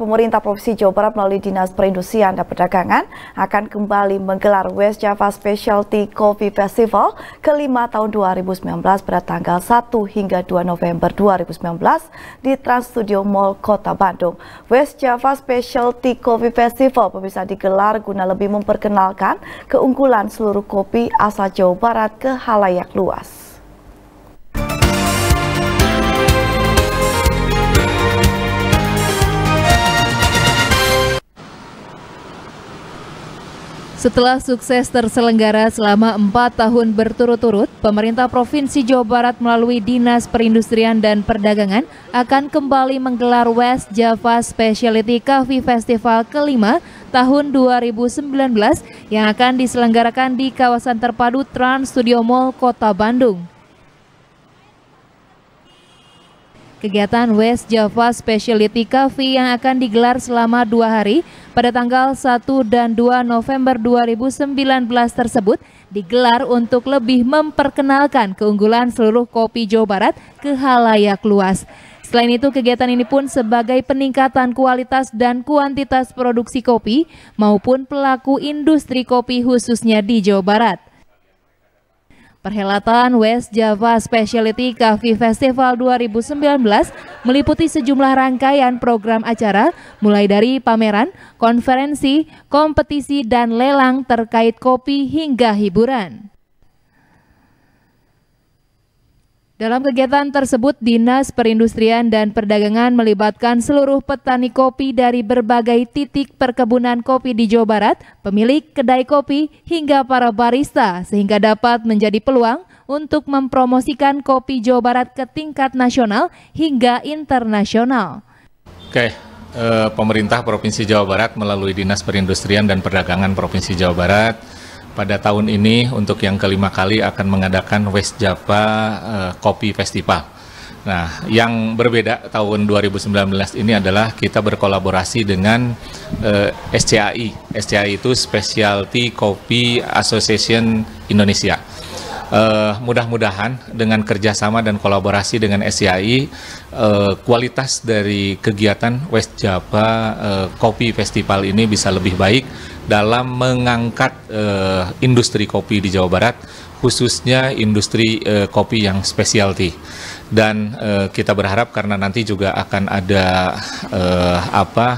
Pemerintah Provinsi Jawa Barat melalui Dinas Perindustrian dan Perdagangan akan kembali menggelar West Java Specialty Coffee Festival kelima tahun 2019 pada tanggal 1 hingga 2 November 2019 di Trans Studio Mall Kota Bandung. West Java Specialty Coffee Festival bisa digelar guna lebih memperkenalkan keunggulan seluruh kopi asal Jawa Barat ke halayak luas. Setelah sukses terselenggara selama empat tahun berturut-turut, pemerintah Provinsi Jawa Barat melalui Dinas Perindustrian dan Perdagangan akan kembali menggelar West Java Specialty Coffee Festival kelima tahun 2019 yang akan diselenggarakan di kawasan terpadu Trans Studio Mall, Kota Bandung. Kegiatan West Java Speciality Coffee yang akan digelar selama dua hari pada tanggal 1 dan 2 November 2019 tersebut digelar untuk lebih memperkenalkan keunggulan seluruh kopi Jawa Barat ke halayak luas. Selain itu, kegiatan ini pun sebagai peningkatan kualitas dan kuantitas produksi kopi maupun pelaku industri kopi khususnya di Jawa Barat. Perhelatan West Java Specialty Coffee Festival 2019 meliputi sejumlah rangkaian program acara mulai dari pameran, konferensi, kompetisi, dan lelang terkait kopi hingga hiburan. Dalam kegiatan tersebut, Dinas Perindustrian dan Perdagangan melibatkan seluruh petani kopi dari berbagai titik perkebunan kopi di Jawa Barat, pemilik kedai kopi, hingga para barista, sehingga dapat menjadi peluang untuk mempromosikan kopi Jawa Barat ke tingkat nasional hingga internasional. Oke, eh, pemerintah Provinsi Jawa Barat melalui Dinas Perindustrian dan Perdagangan Provinsi Jawa Barat pada tahun ini untuk yang kelima kali akan mengadakan West Java uh, Festival. Nah, yang berbeda tahun 2019 ini adalah kita berkolaborasi dengan uh, eh, SCAI. SCAI itu Specialty Coffee Association Indonesia. Uh, mudah-mudahan dengan kerjasama dan kolaborasi dengan SCAI, uh, kualitas dari kegiatan West Java uh, Kopi Festival ini bisa lebih baik dalam mengangkat uh, industri kopi di Jawa Barat khususnya industri uh, kopi yang specialty dan uh, kita berharap karena nanti juga akan ada uh, apa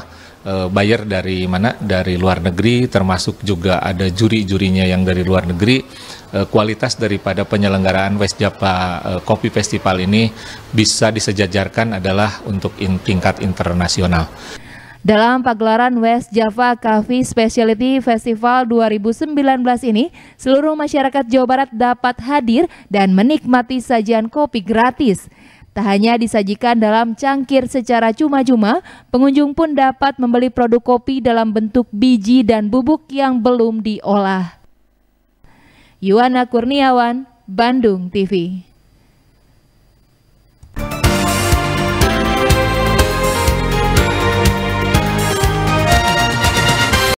uh, buyer dari mana dari luar negeri termasuk juga ada juri-jurinya yang dari luar negeri kualitas daripada penyelenggaraan West Java Kopi Festival ini bisa disejajarkan adalah untuk tingkat internasional. Dalam pagelaran West Java Coffee Specialty Festival 2019 ini, seluruh masyarakat Jawa Barat dapat hadir dan menikmati sajian kopi gratis. Tak hanya disajikan dalam cangkir secara cuma-cuma, pengunjung pun dapat membeli produk kopi dalam bentuk biji dan bubuk yang belum diolah. Yuana Kurniawan, Bandung TV